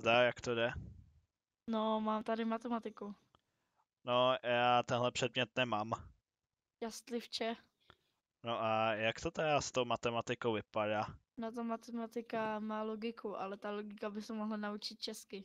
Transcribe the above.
Zda, jak to jde? No, mám tady matematiku. No, já tenhle předmět nemám. Jastlivče. No a jak to teda s tou matematikou vypadá? No ta matematika má logiku, ale ta logika by se mohla naučit česky.